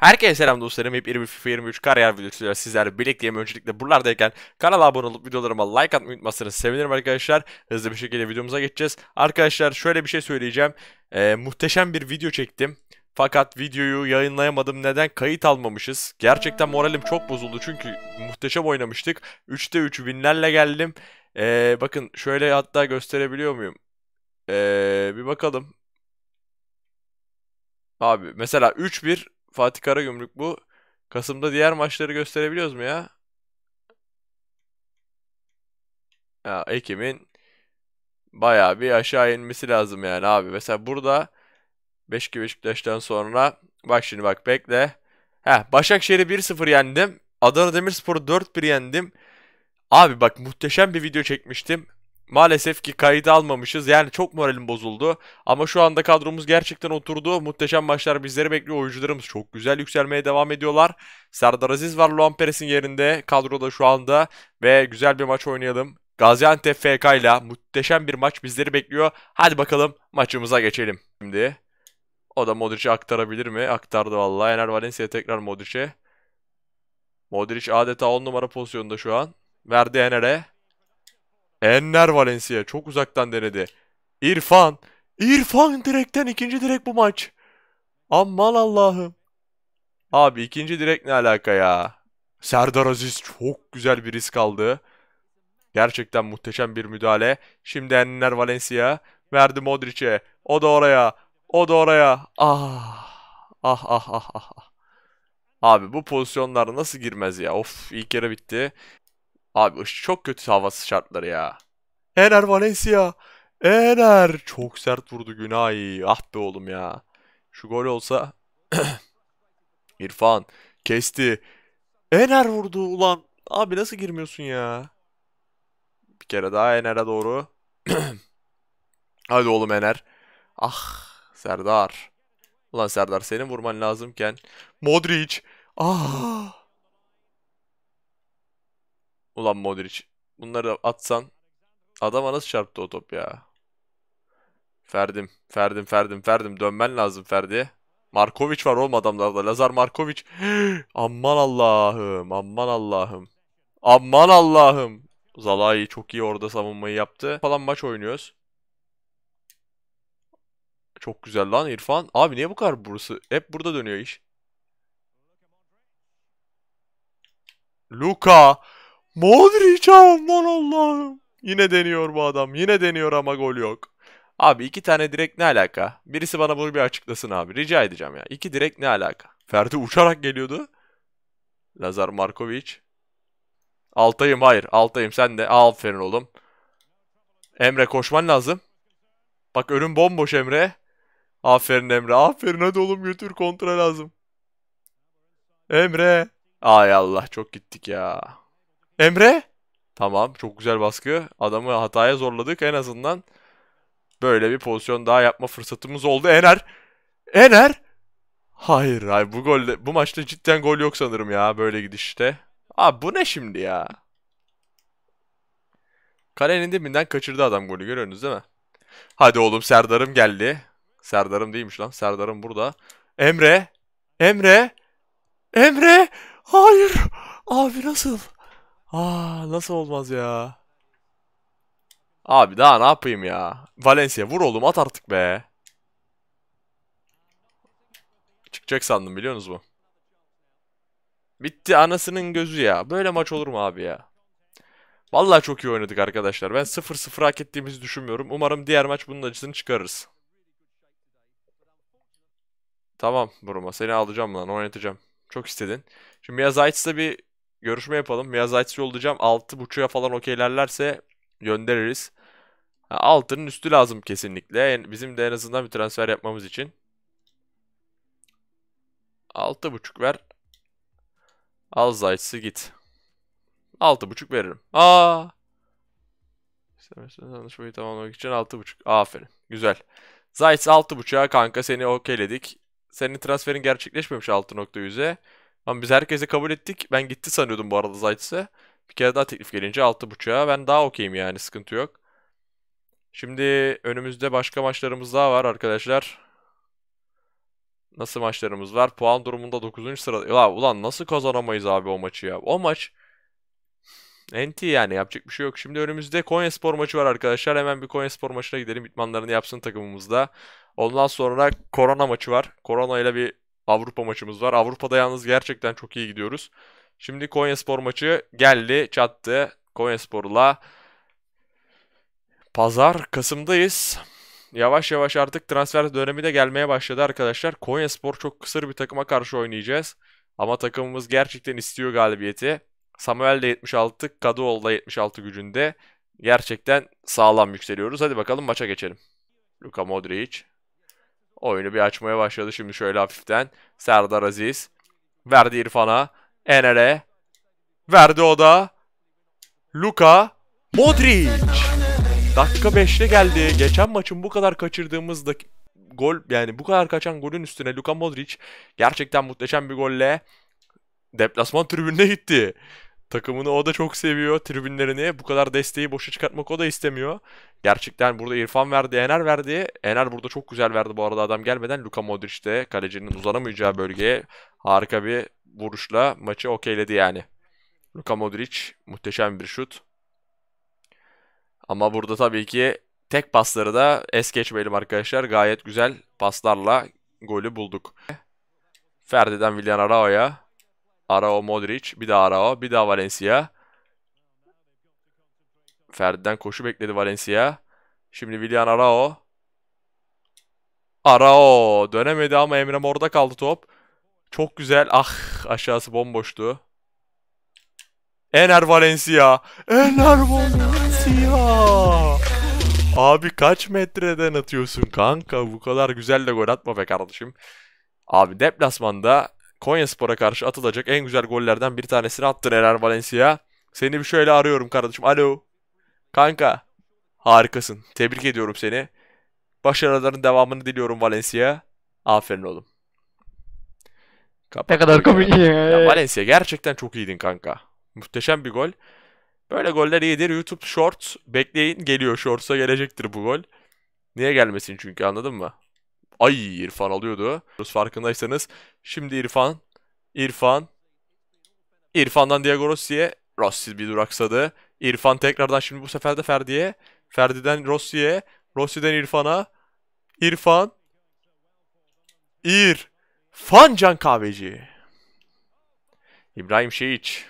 Herkese selam dostlarım. Hep 21, FIFA 23 kariyer videosuyla sizlerle birlikteyim. Öncelikle buralardayken kanala abone olup videolarıma like atmayı unutmazsanız sevinirim arkadaşlar. Hızlı bir şekilde videomuza geçeceğiz. Arkadaşlar şöyle bir şey söyleyeceğim. Ee, muhteşem bir video çektim. Fakat videoyu yayınlayamadım. Neden? Kayıt almamışız. Gerçekten moralim çok bozuldu. Çünkü muhteşem oynamıştık. 3'te 3 binlerle geldim. Ee, bakın şöyle hatta gösterebiliyor muyum? Ee, bir bakalım. Abi mesela 3-1 Fatih Karagümrük bu. Kasım'da diğer maçları gösterebiliyoruz mu ya? ya Ekim'in bayağı bir aşağı inmesi lazım yani abi. Mesela burada Beşiktaş Beşiktaş'tan sonra bak şimdi bak bekle. Ha Başakşehir'i 1-0 yendim. Adana Demirspor'u 4-1 yendim. Abi bak muhteşem bir video çekmiştim maalesef ki kaydı almamışız. Yani çok moralim bozuldu. Ama şu anda kadromuz gerçekten oturdu. Muhteşem maçlar bizleri bekliyor. Oyuncularımız çok güzel yükselmeye devam ediyorlar. Serdar Aziz var Luan Perez'in yerinde. Kadroda şu anda. Ve güzel bir maç oynayalım. Gaziantep FK ile muhteşem bir maç bizleri bekliyor. Hadi bakalım maçımıza geçelim. Şimdi o da Modric'e aktarabilir mi? Aktardı vallahi. Ener Valencia tekrar Modric'e. Modric adeta 10 numara pozisyonda şu an. Verdi Ener'e. Enner Valencia çok uzaktan denedi. İrfan. İrfan direkten ikinci direk bu maç. Aman Allah'ım. Abi ikinci direk ne alaka ya? Serdar Aziz çok güzel bir risk aldı. Gerçekten muhteşem bir müdahale. Şimdi Enner Valencia verdi Modric'e. O da oraya. O da oraya. Ah. Ah ah ah ah. ah. Abi bu pozisyonlara nasıl girmez ya? Of ilk yarı bitti. Abi çok kötü havası şartları ya. Ener Valencia. Ener. Çok sert vurdu Günay. Ah be oğlum ya. Şu gol olsa. İrfan. Kesti. Ener vurdu ulan. Abi nasıl girmiyorsun ya? Bir kere daha Ener'e doğru. Hadi oğlum Ener. Ah Serdar. Ulan Serdar senin vurman lazımken. Modric. Ah. Ulan Modric. Bunları atsan. Adama nasıl çarptı o top ya? Ferdim. Ferdim. Ferdim. Ferdim. Dönmen lazım Ferdi'ye. Markovic var oğlum adamlarda. Lazar Markovic. aman Allah'ım. Aman Allah'ım. Aman Allah'ım. Zalai çok iyi orada savunmayı yaptı. Falan maç oynuyoruz. Çok güzel lan İrfan. Abi niye bu kadar burası? Hep burada dönüyor iş. Luka. Modric aman Allah'ım. Yine deniyor bu adam. Yine deniyor ama gol yok. Abi iki tane direkt ne alaka? Birisi bana bunu bir açıklasın abi. Rica edeceğim ya. İki direkt ne alaka? Ferdi uçarak geliyordu. Lazar Markovic. Altayım hayır. Altayım sen de. Aferin oğlum. Emre koşman lazım. Bak ölüm bomboş Emre. Aferin Emre. Aferin hadi oğlum götür kontra lazım. Emre. Ay Allah çok gittik ya. Emre. Tamam çok güzel baskı. Adamı hataya zorladık. En azından böyle bir pozisyon daha yapma fırsatımız oldu. Ener. Ener. Hayır hayır bu golde, bu maçta cidden gol yok sanırım ya böyle gidişte. Abi bu ne şimdi ya? Kalenin dibinden kaçırdı adam golü görüyorsunuz değil mi? Hadi oğlum Serdar'ım geldi. Serdar'ım değilmiş lan. Serdar'ım burada. Emre. Emre. Emre. Hayır. Abi nasıl? Ah nasıl olmaz ya. Abi daha ne yapayım ya. Valencia vur oğlum at artık be. Çıkacak sandım biliyorsunuz mu? Bitti anasının gözü ya. Böyle maç olur mu abi ya? Vallahi çok iyi oynadık arkadaşlar. Ben 0-0 hak ettiğimizi düşünmüyorum. Umarım diğer maç bunun acısını çıkarırız. Tamam Buruma seni alacağım lan oynatacağım. Çok istedin. Şimdi biraz Zayt's'la bir görüşme yapalım. Miyazaki olacağım. 6.5'a falan okeylerlerse göndeririz. Yani altının üstü lazım kesinlikle. Bizim de en azından bir transfer yapmamız için. 6.5 ver. Al Zayt'sı git. 6.5 veririm. Aa. İstemezsen anlaşmayı tamamlamak için 6.5. Aferin. Güzel. Zayt's 6.5'a kanka seni okeyledik. Senin transferin gerçekleşmemiş 6.100'e. Ama biz herkese kabul ettik. Ben gitti sanıyordum bu arada Zayt'se. Bir kere daha teklif gelince 6.5'a ben daha okeyim yani sıkıntı yok. Şimdi önümüzde başka maçlarımız daha var arkadaşlar. Nasıl maçlarımız var? Puan durumunda 9. sırada. Ya ulan nasıl kazanamayız abi o maçı ya? O maç NT yani yapacak bir şey yok. Şimdi önümüzde Konyaspor maçı var arkadaşlar. Hemen bir Konyaspor maçına gidelim. İtmanlarını yapsın takımımızda. Ondan sonra korona maçı var. Korona ile bir Avrupa maçımız var. Avrupa'da yalnız gerçekten çok iyi gidiyoruz. Şimdi Konyaspor maçı geldi, çattı. Konyaspor'la Pazar Kasım'dayız. Yavaş yavaş artık transfer dönemi de gelmeye başladı arkadaşlar. Konyaspor çok kısır bir takıma karşı oynayacağız. Ama takımımız gerçekten istiyor galibiyeti. Samuel de 76, Kadıoğlu da 76 gücünde. Gerçekten sağlam yükseliyoruz. Hadi bakalım maça geçelim. Luka Modric oyunu bir açmaya başladı şimdi şöyle hafiften. Serdar Aziz verdi İrfan'a. Enere verdi o da. Luka Modric. Dakika 5'te geldi. Geçen maçın bu kadar kaçırdığımız gol yani bu kadar kaçan golün üstüne Luka Modric gerçekten muhteşem bir golle deplasman tribününe gitti. Takımını o da çok seviyor tribünlerini. Bu kadar desteği boşa çıkartmak o da istemiyor. Gerçekten burada İrfan verdi, Ener verdi. Ener burada çok güzel verdi bu arada adam gelmeden. Luka Modric de kalecinin uzanamayacağı bölgeye harika bir vuruşla maçı okeyledi yani. Luka Modric muhteşem bir şut. Ama burada tabii ki tek pasları da es geçmeyelim arkadaşlar. Gayet güzel paslarla golü bulduk. Ferdi'den Villan Arao'ya Arao Modric. Bir daha Arao. Bir daha Valencia. Ferdi'den koşu bekledi Valencia. Şimdi Willian Arao. Arao. Dönemedi ama Emre Mor'da kaldı top. Çok güzel. Ah aşağısı bomboştu. Ener Valencia. Ener Valencia. Abi kaç metreden atıyorsun kanka? Bu kadar güzel de gol atma be kardeşim. Abi deplasmanda Konyaspor'a karşı atılacak en güzel gollerden bir tanesini attın Eren Valencia. Seni bir şöyle arıyorum kardeşim. Alo. Kanka. Harikasın. Tebrik ediyorum seni. Başarıların devamını diliyorum Valencia. Aferin oğlum. Kapat ne kadar komik ya. ya. Valencia gerçekten çok iyiydin kanka. Muhteşem bir gol. Böyle goller iyidir. YouTube Shorts bekleyin geliyor. Shorts'a gelecektir bu gol. Niye gelmesin çünkü anladın mı? Ay İrfan alıyordu. Farkındaysanız şimdi İrfan. İrfan. İrfan'dan Diego Rossi'ye. Rossi bir duraksadı. İrfan tekrardan şimdi bu sefer de Ferdi'ye. Ferdi'den Rossi'ye. Rossi'den İrfan'a. İrfan. İrfan Can Kahveci. İbrahim Şehiç.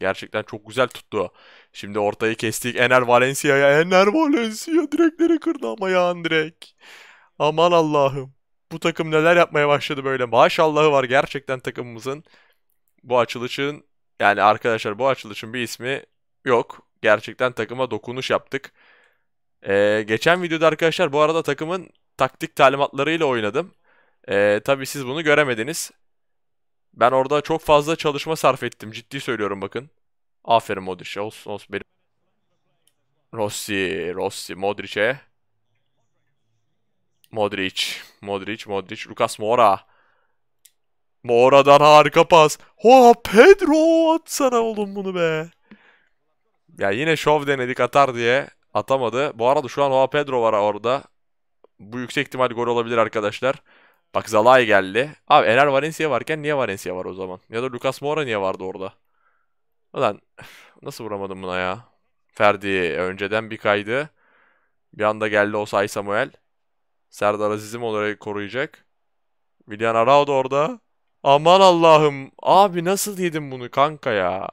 Gerçekten çok güzel tuttu. Şimdi ortayı kestik. Ener Valencia'ya. Ener Valencia direkleri kırdı ama ya direkt. Aman Allah'ım. Bu takım neler yapmaya başladı böyle. Maşallahı var gerçekten takımımızın. Bu açılışın yani arkadaşlar bu açılışın bir ismi yok. Gerçekten takıma dokunuş yaptık. Ee, geçen videoda arkadaşlar bu arada takımın taktik talimatlarıyla oynadım. Ee, tabii siz bunu göremediniz. Ben orada çok fazla çalışma sarf ettim. Ciddi söylüyorum bakın. Aferin Modric'e. Olsun olsun benim. Rossi, Rossi, Modric'e. Modric. Modric, Modric. Lucas Moura. Moura'dan harika pas. Ho Pedro atsana oğlum bunu be. Ya yine şov denedik atar diye atamadı. Bu arada şu an Hoa Pedro var orada. Bu yüksek ihtimal gol olabilir arkadaşlar. Bak Zalai geldi. Abi Ener Valencia varken niye Valencia var o zaman? Ya da Lucas Moura niye vardı orada? Ulan nasıl vuramadım buna ya? Ferdi önceden bir kaydı. Bir anda geldi o Say Samuel. Serdar Aziz'im olarak koruyacak. Willian Arao da orada. Aman Allah'ım. Abi nasıl yedim bunu kanka ya?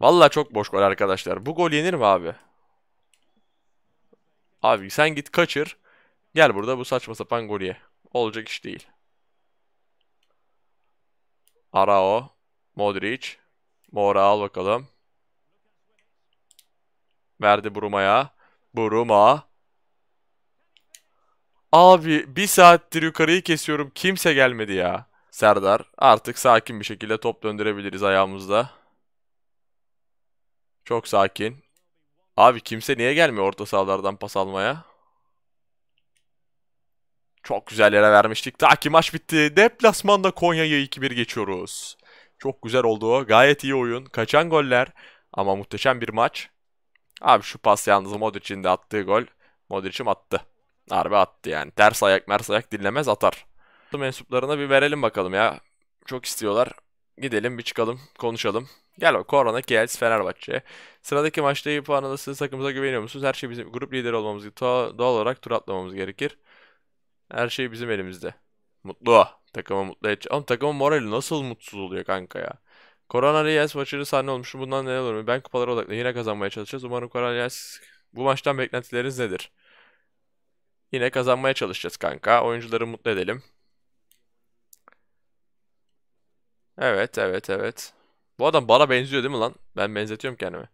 Valla çok boş gol arkadaşlar. Bu gol yenir mi abi? Abi sen git kaçır. Gel burada bu saçma sapan golye Olacak iş değil. Arao. Modric. Mora al bakalım. Verdi Bruma'ya. Buruma. Abi bir saattir yukarıyı kesiyorum. Kimse gelmedi ya. Serdar artık sakin bir şekilde top döndürebiliriz ayağımızda. Çok sakin. Abi kimse niye gelmiyor orta sahalardan pas almaya? Çok güzel yere vermiştik. Ta ki maç bitti. Deplasmanda Konya'yı 2-1 geçiyoruz. Çok güzel oldu. Gayet iyi oyun. Kaçan goller. Ama muhteşem bir maç. Abi şu pas yalnız Modric'in de attığı gol. Modric'im attı. Harbi attı yani. Ters ayak mers ayak dinlemez atar. Mensuplarına bir verelim bakalım ya. Çok istiyorlar. Gidelim bir çıkalım konuşalım. Gel o Korona Kiels Fenerbahçe. Sıradaki maçta iyi puan alırsınız. Takımıza güveniyor musunuz? Her şey bizim grup lideri olmamız doğal olarak tur atlamamız gerekir. Her şey bizim elimizde. Mutlu. Takımı mutlu edecek. Oğlum takımın morali nasıl mutsuz oluyor kanka ya. Corona Reyes maçının sahne olmuştu. Bundan neler olur? Ben kupalara odaklı. Yine kazanmaya çalışacağız. Umarım Corona Reyes bu maçtan beklentileriniz nedir? Yine kazanmaya çalışacağız kanka. Oyuncuları mutlu edelim. Evet, evet, evet. Bu adam bana benziyor değil mi lan? Ben benzetiyorum kendimi.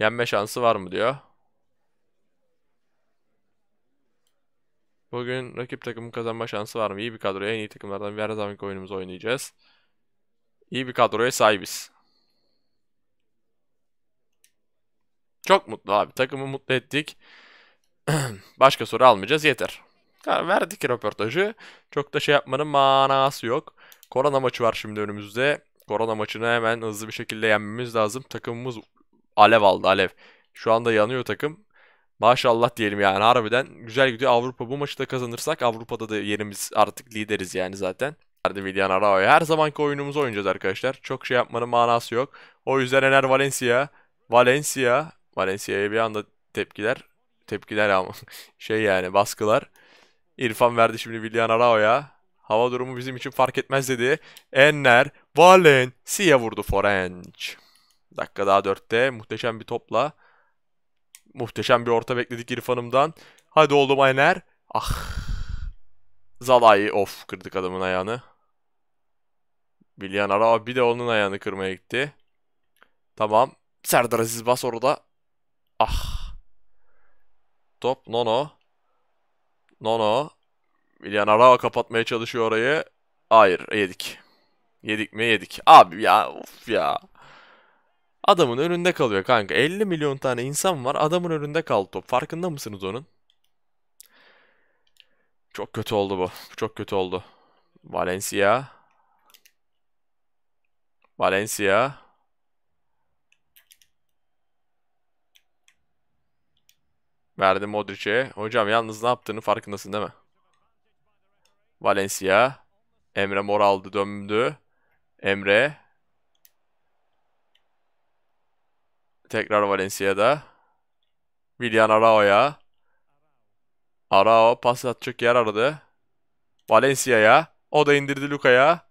Yenme şansı var mı diyor. Bugün rakip takımın kazanma şansı var mı? İyi bir kadroya en iyi takımlardan bir her zamanki oyunumuzu oynayacağız. İyi bir kadroya sahibiz. Çok mutlu abi. Takımı mutlu ettik. Başka soru almayacağız yeter. Verdik röportajı. Çok da şey yapmanın manası yok. Korona maçı var şimdi önümüzde. Korona maçını hemen hızlı bir şekilde yenmemiz lazım. Takımımız alev aldı alev. Şu anda yanıyor takım. Maşallah diyelim yani harbiden güzel gidiyor. Avrupa bu maçı da kazanırsak Avrupa'da da yerimiz artık lideriz yani zaten. Verdi Villan Arao'ya. Her zamanki oyunumuzu oynayacağız arkadaşlar. Çok şey yapmanın manası yok. O yüzden Ener Valencia, Valencia, Valencia'ya bir anda tepkiler, tepkiler ama şey yani baskılar. İrfan verdi şimdi Villan Arao'ya. Hava durumu bizim için fark etmez dedi. Enner Valencia vurdu Forenç. Dakika daha 4'te muhteşem bir topla. Muhteşem bir orta bekledik İrfan'ımdan. Hadi oğlum Enner. Ah. Zalai of kırdık adamın ayağını. Willian Arao bir de onun ayağını kırmaya gitti. Tamam. Serdar Aziz Bas orada. Ah. Top Nono. Nono. Willian Arao kapatmaya çalışıyor orayı. Hayır yedik. Yedik mi yedik. Abi ya of ya. Adamın önünde kalıyor kanka. 50 milyon tane insan var. Adamın önünde kaldı top. Farkında mısınız onun? Çok kötü oldu bu. Çok kötü oldu. Valencia. Valencia. Verdi Modric'e. Hocam yalnız ne yaptığını farkındasın değil mi? Valencia. Emre Mor aldı döndü. Emre. Tekrar Valencia'da. Willian Arao'ya. Arao pas atacak yer aradı. Valencia'ya. O da indirdi Luka'ya.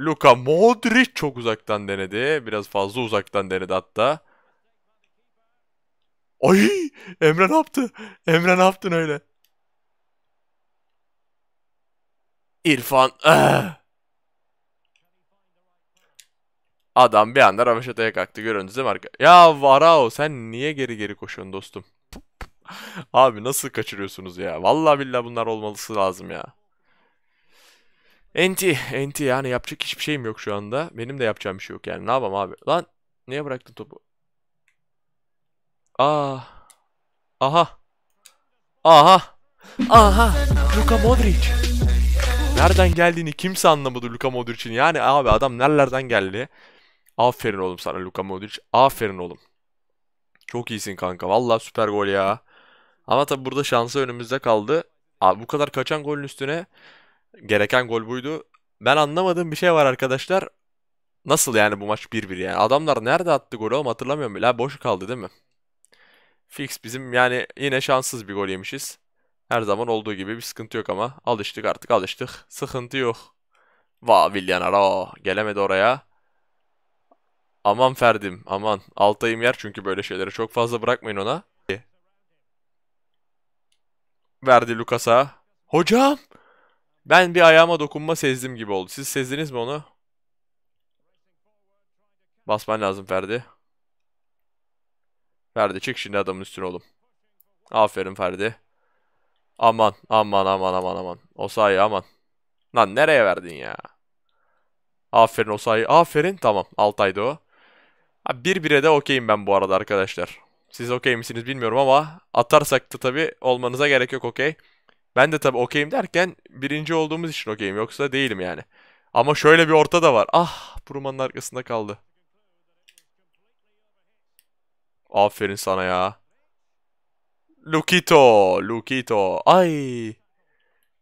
Luka Modric çok uzaktan denedi. Biraz fazla uzaktan denedi hatta. Ay! Emre ne yaptı? Emre ne yaptın öyle? İrfan. Ah. Adam bir anda Ravaşata'ya kalktı. Görüyorsunuz değil mi arka? Ya Varao sen niye geri geri koşuyorsun dostum? Abi nasıl kaçırıyorsunuz ya? Vallahi billahi bunlar olmalısı lazım ya. Enti, enti yani yapacak hiçbir şeyim yok şu anda. Benim de yapacağım bir şey yok yani. Ne yapayım abi? Lan niye bıraktın topu? Aa. Ah. Aha. Aha. Aha. Luka Modric. Nereden geldiğini kimse anlamadı Luka Modric'in. Yani abi adam nerelerden geldi? Aferin oğlum sana Luka Modric. Aferin oğlum. Çok iyisin kanka. Vallahi süper gol ya. Ama tabi burada şansı önümüzde kaldı. Abi bu kadar kaçan golün üstüne Gereken gol buydu. Ben anlamadığım bir şey var arkadaşlar. Nasıl yani bu maç 1-1 yani? Adamlar nerede attı golü oğlum hatırlamıyorum bile. Ha, boş kaldı değil mi? Fix bizim yani yine şanssız bir gol yemişiz. Her zaman olduğu gibi bir sıkıntı yok ama. Alıştık artık alıştık. Sıkıntı yok. Vaa Villanara gelemedi oraya. Aman Ferdim aman. Altayım yer çünkü böyle şeyleri çok fazla bırakmayın ona. Verdi Lucas'a. Hocam! Ben bir ayağıma dokunma sezdim gibi oldu. Siz sezdiniz mi onu? Basman lazım Ferdi. Ferdi çık şimdi adamın üstüne oğlum. Aferin Ferdi. Aman aman aman aman aman. O sayı aman. Lan nereye verdin ya? Aferin o sayı. Aferin tamam. Altay'da o. Ha, bir bire de okeyim ben bu arada arkadaşlar. Siz okey misiniz bilmiyorum ama atarsak da tabii olmanıza gerek yok okey. Ben de tabii okeyim derken birinci olduğumuz için okeyim. Yoksa değilim yani. Ama şöyle bir orta da var. Ah Purman'ın arkasında kaldı. Aferin sana ya. Lukito. Lukito. Ay.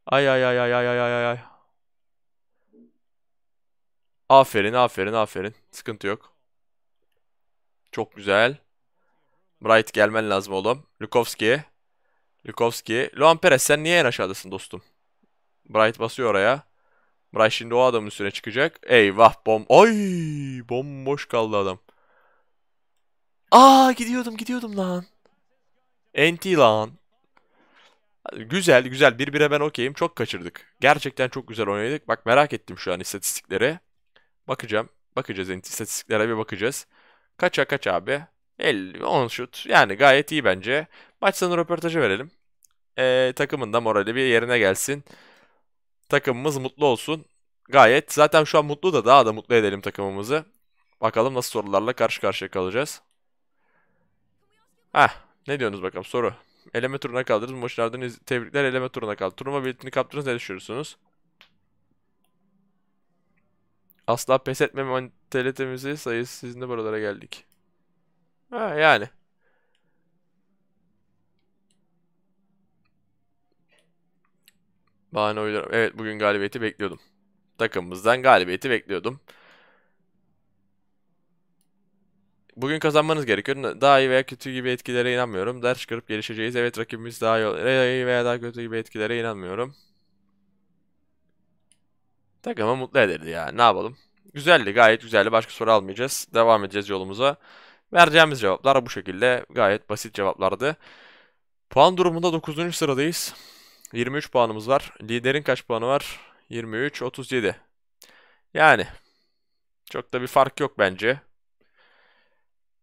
Ay ay ay ay ay ay ay ay. Aferin aferin aferin. Sıkıntı yok. Çok güzel. Bright gelmen lazım oğlum. Lukowski'ye. Lukowski. Luan Perez sen niye en aşağıdasın dostum? Bright basıyor oraya. Bright şimdi o adamın üstüne çıkacak. Eyvah bom. Ay bomboş kaldı adam. Aa gidiyordum gidiyordum lan. NT lan. Güzel güzel. Bir bire ben okeyim. Çok kaçırdık. Gerçekten çok güzel oynadık. Bak merak ettim şu an istatistiklere. Bakacağım. Bakacağız yani istatistiklere bir bakacağız. Kaça kaç abi? 50, 10 şut. Yani gayet iyi bence. Maç sonu röportajı verelim. Ee, takımın da morali bir yerine gelsin. Takımımız mutlu olsun. Gayet. Zaten şu an mutlu da daha da mutlu edelim takımımızı. Bakalım nasıl sorularla karşı karşıya kalacağız. Heh. Ne diyorsunuz bakalım soru. Eleme turuna kaldınız. Maçlardan tebrikler eleme turuna kaldı. Turnuva biletini kaptınız ne düşünüyorsunuz? Asla pes etme mentalitemizi sayısı sizinle de buralara geldik. Ha yani. Bahane uyduruyorum. Evet bugün galibiyeti bekliyordum. Takımımızdan galibiyeti bekliyordum. Bugün kazanmanız gerekiyor. Daha iyi veya kötü gibi etkilere inanmıyorum. Ders çıkarıp gelişeceğiz. Evet rakibimiz daha iyi, veya daha kötü gibi etkilere inanmıyorum. Takımı mutlu ederdi ya. Ne yapalım? Güzeldi gayet güzeldi. Başka soru almayacağız. Devam edeceğiz yolumuza. Vereceğimiz cevaplar bu şekilde gayet basit cevaplardı. Puan durumunda 9. sıradayız. 23 puanımız var. Liderin kaç puanı var? 23, 37. Yani çok da bir fark yok bence.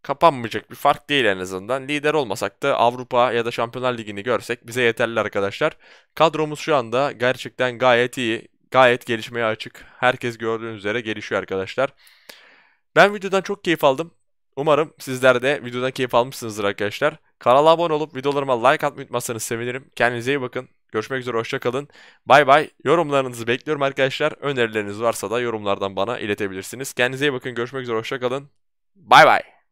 Kapanmayacak bir fark değil en azından. Lider olmasak da Avrupa ya da Şampiyonlar Ligi'ni görsek bize yeterli arkadaşlar. Kadromuz şu anda gerçekten gayet iyi. Gayet gelişmeye açık. Herkes gördüğünüz üzere gelişiyor arkadaşlar. Ben videodan çok keyif aldım. Umarım sizler de videodan keyif almışsınızdır arkadaşlar. Kanala abone olup videolarıma like atmayı unutmazsanız sevinirim. Kendinize iyi bakın. Görüşmek üzere hoşçakalın. Bay bay. Yorumlarınızı bekliyorum arkadaşlar. Önerileriniz varsa da yorumlardan bana iletebilirsiniz. Kendinize iyi bakın. Görüşmek üzere hoşçakalın. Bay bay.